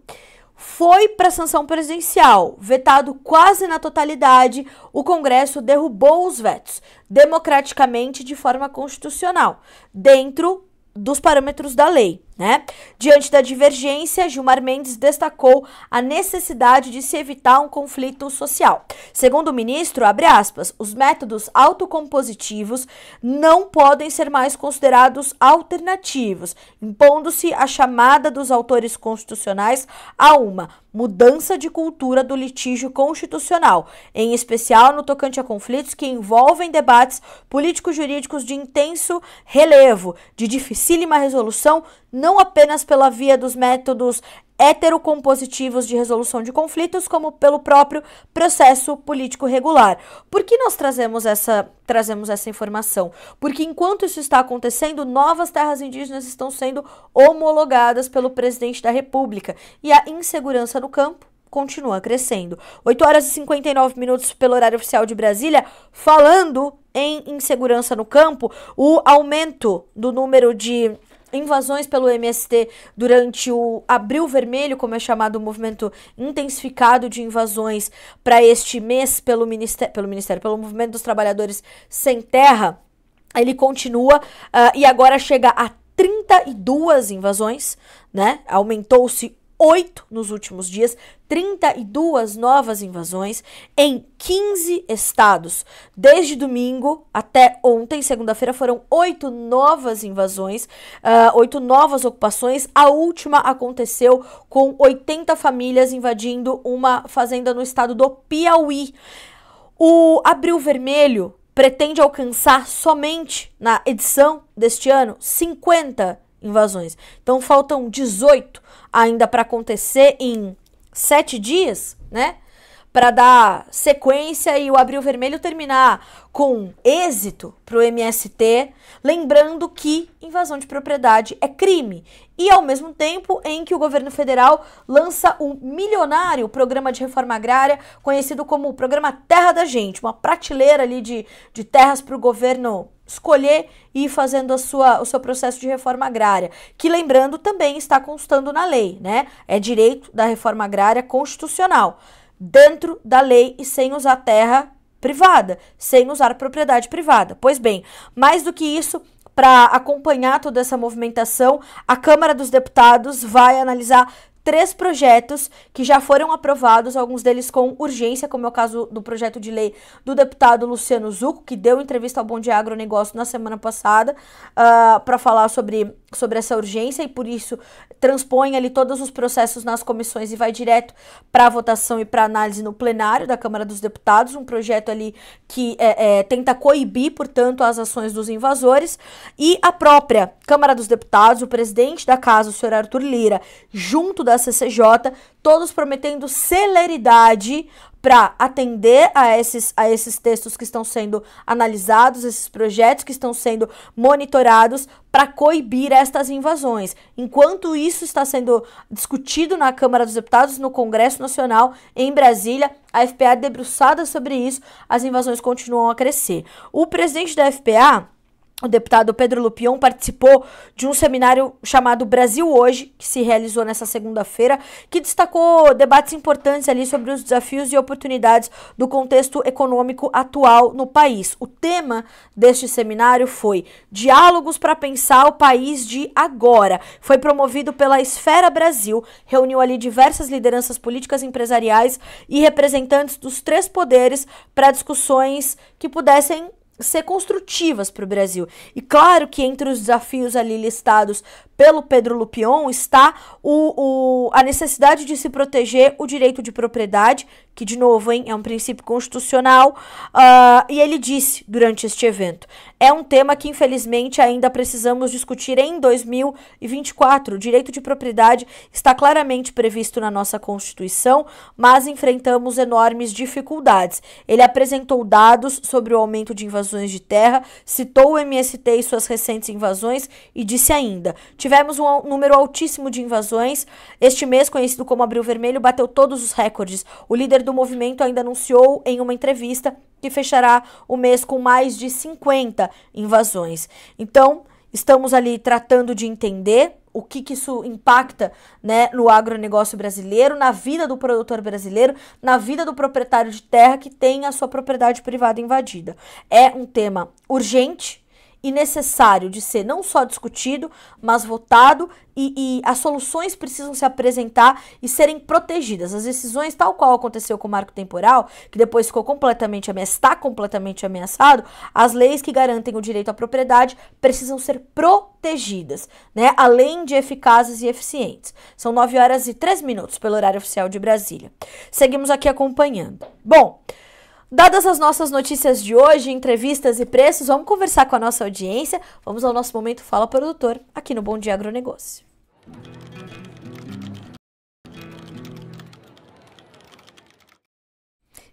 foi para sanção presidencial, vetado quase na totalidade, o Congresso derrubou os vetos, democraticamente de forma constitucional, dentro dos parâmetros da lei. Né? Diante da divergência, Gilmar Mendes destacou a necessidade de se evitar um conflito social. Segundo o ministro, aspas, os métodos autocompositivos não podem ser mais considerados alternativos, impondo-se a chamada dos autores constitucionais a uma mudança de cultura do litígio constitucional, em especial no tocante a conflitos que envolvem debates político-jurídicos de intenso relevo, de dificílima resolução, não apenas pela via dos métodos heterocompositivos de resolução de conflitos, como pelo próprio processo político regular. Por que nós trazemos essa, trazemos essa informação? Porque enquanto isso está acontecendo, novas terras indígenas estão sendo homologadas pelo presidente da República e a insegurança no campo continua crescendo. 8 horas e 59 minutos pelo horário oficial de Brasília, falando em insegurança no campo, o aumento do número de invasões pelo MST durante o Abril Vermelho, como é chamado o movimento intensificado de invasões para este mês pelo ministério, pelo ministério, pelo Movimento dos Trabalhadores Sem Terra. Ele continua uh, e agora chega a 32 invasões, né? Aumentou-se 8 nos últimos dias, 32 novas invasões em 15 estados. Desde domingo até ontem, segunda-feira, foram 8 novas invasões, uh, ah, 8 novas ocupações. A última aconteceu com 80 famílias invadindo uma fazenda no estado do Piauí. O Abril Vermelho pretende alcançar somente na edição deste ano 50 invasões. Então faltam 18 ainda para acontecer em sete dias, né? Para dar sequência e o Abril Vermelho terminar com êxito para o MST, lembrando que invasão de propriedade é crime. E ao mesmo tempo em que o governo federal lança um milionário programa de reforma agrária, conhecido como o programa Terra da Gente, uma prateleira ali de, de terras para o governo escolher e ir fazendo a sua, o seu processo de reforma agrária, que lembrando também está constando na lei, né? É direito da reforma agrária constitucional, dentro da lei e sem usar terra privada, sem usar propriedade privada. Pois bem, mais do que isso, para acompanhar toda essa movimentação, a Câmara dos Deputados vai analisar três projetos que já foram aprovados, alguns deles com urgência, como é o caso do projeto de lei do deputado Luciano Zuco, que deu entrevista ao Bom Dia Agronegócio na semana passada uh, ah, para falar sobre sobre essa urgência e por isso transpõe ali todos os processos nas comissões e vai direto para a votação e para análise no plenário da Câmara dos Deputados, um projeto ali que é, é, tenta coibir, portanto, as ações dos invasores e a própria Câmara dos Deputados, o presidente da casa, o senhor Arthur Lira, junto da CCJ, todos prometendo celeridade para atender a esses, a esses textos que estão sendo analisados, esses projetos que estão sendo monitorados, para coibir estas invasões. Enquanto isso está sendo discutido na Câmara dos Deputados, no Congresso Nacional, em Brasília, a FPA debruçada sobre isso, as invasões continuam a crescer. O presidente da FPA o deputado Pedro Lupion participou de um seminário chamado Brasil Hoje, que se realizou nessa segunda-feira, que destacou debates importantes ali sobre os desafios e oportunidades do contexto econômico atual no país. O tema deste seminário foi Diálogos para pensar o país de agora. Foi promovido pela Esfera Brasil, reuniu ali diversas lideranças políticas, empresariais e representantes dos três poderes para discussões que pudessem ser construtivas para o Brasil. E claro que entre os desafios ali listados pelo Pedro Lupion está o, o, a necessidade de se proteger o direito de propriedade, que, de novo, hein, é um princípio constitucional, uh, e ele disse durante este evento: é um tema que, infelizmente, ainda precisamos discutir em 2024. O direito de propriedade está claramente previsto na nossa Constituição, mas enfrentamos enormes dificuldades. Ele apresentou dados sobre o aumento de invasões de terra, citou o MST e suas recentes invasões e disse ainda. Tivemos um número altíssimo de invasões. Este mês, conhecido como Abril Vermelho, bateu todos os recordes. O líder do movimento ainda anunciou em uma entrevista que fechará o mês com mais de 50 invasões. Então, estamos ali tratando de entender o que, que isso impacta né, no agronegócio brasileiro, na vida do produtor brasileiro, na vida do proprietário de terra que tem a sua propriedade privada invadida. É um tema urgente, e necessário de ser não só discutido, mas votado, e, e, as soluções precisam se apresentar e serem protegidas. As decisões, tal qual aconteceu com o marco temporal, que depois ficou completamente ameaçado, está completamente ameaçado, as leis que garantem o direito à propriedade precisam ser protegidas, né? Além de eficazes e eficientes. São 9 horas e 3 minutos pelo horário oficial de Brasília. Seguimos aqui acompanhando. Bom. Dadas as nossas notícias de hoje, entrevistas e preços, vamos conversar com a nossa audiência. Vamos ao nosso momento Fala Produtor, aqui no Bom Dia Agronegócio.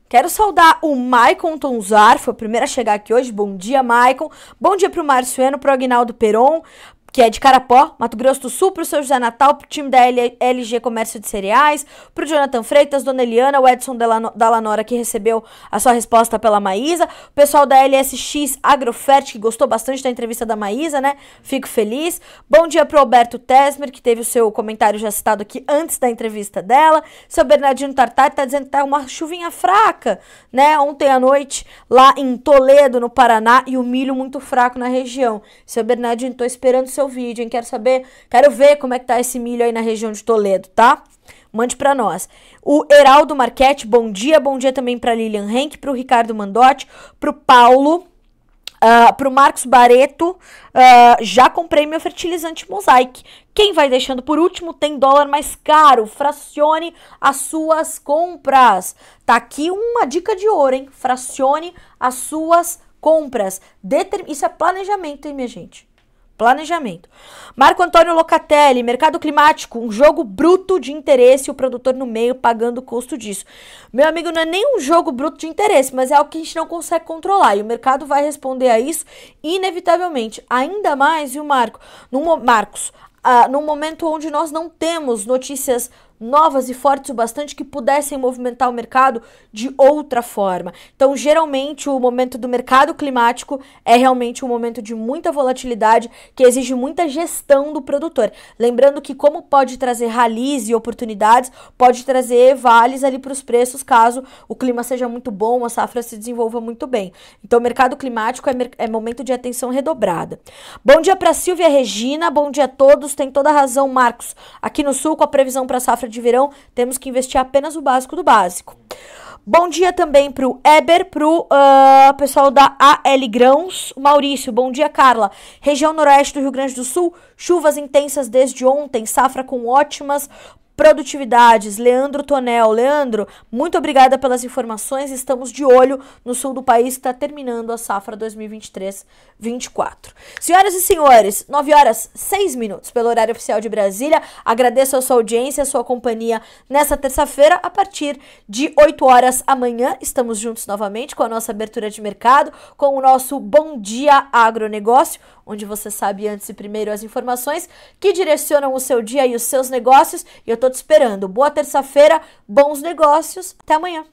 Quero saudar o Maicon Tonzar, foi o primeiro a chegar aqui hoje. Bom dia, Maicon. Bom dia para o Marciano, para o Agnaldo Peron, que é de Carapó, Mato Grosso do Sul, pro seu José Natal, pro time da L LG Comércio de Cereais, pro Jonathan Freitas, Dona Eliana, o Edson da Lanora que recebeu a sua resposta pela Maísa, o pessoal da LSX Agrofert, que gostou bastante da entrevista da Maísa, né? Fico feliz. Bom dia pro Alberto Tesmer, que teve o seu comentário já citado aqui antes da entrevista dela. Seu Bernardino Tartari tá dizendo que tá uma chuvinha fraca, né? Ontem à noite, lá em Toledo, no Paraná, e o milho muito fraco na região. Seu Bernardino, tô esperando o seu seu vídeo, hein? Quero saber, quero ver como é que tá esse milho aí na região de Toledo, tá? Mande para nós. O Heraldo Marquete, bom dia. Bom dia também para Lilian Henk, para o Ricardo Mandotti, para o Paulo, uh, ah, para o Marcos Bareto. Uh, ah, já comprei meu fertilizante Mosaic. Quem vai deixando por último tem dólar mais caro. Fracione as suas compras. Tá aqui uma dica de ouro, hein? Fracione as suas compras. Determ... Isso é planejamento, hein, minha gente? Planejamento. Marco Antônio Locatelli, mercado climático, um jogo bruto de interesse, o produtor no meio pagando o custo disso. Meu amigo, não é nem um jogo bruto de interesse, mas é algo que a gente não consegue controlar e o mercado vai responder a isso inevitavelmente. Ainda mais, viu, Marco? No, Marcos, ah, num momento onde nós não temos notícias novas e fortes o bastante que pudessem movimentar o mercado de outra forma. Então, geralmente, o momento do mercado climático é realmente um momento de muita volatilidade que exige muita gestão do produtor. Lembrando que, como pode trazer ralis e oportunidades, pode trazer vales ali para os preços caso o clima seja muito bom, a safra se desenvolva muito bem. Então, mercado climático é, mer é momento de atenção redobrada. Bom dia para Silvia Regina, bom dia a todos. Tem toda a razão, Marcos. Aqui no Sul, com a previsão para a safra de de verão, temos que investir apenas o básico do básico. Bom dia também pro Eber, pro uh, pessoal da AL Grãos. Maurício, bom dia, Carla. Região Noroeste do Rio Grande do Sul, chuvas intensas desde ontem, safra com ótimas Produtividades, Leandro Tonel. Leandro, muito obrigada pelas informações. Estamos de olho no sul do país que está terminando a safra 2023-24. Senhoras e senhores, 9 horas 6 minutos pelo horário oficial de Brasília. Agradeço a sua audiência, a sua companhia nessa terça-feira. A partir de 8 horas amanhã, estamos juntos novamente com a nossa abertura de mercado, com o nosso Bom Dia Agronegócio onde você sabe antes e primeiro as informações que direcionam o seu dia e os seus negócios. E eu tô te esperando. Boa terça-feira, bons negócios. Até amanhã.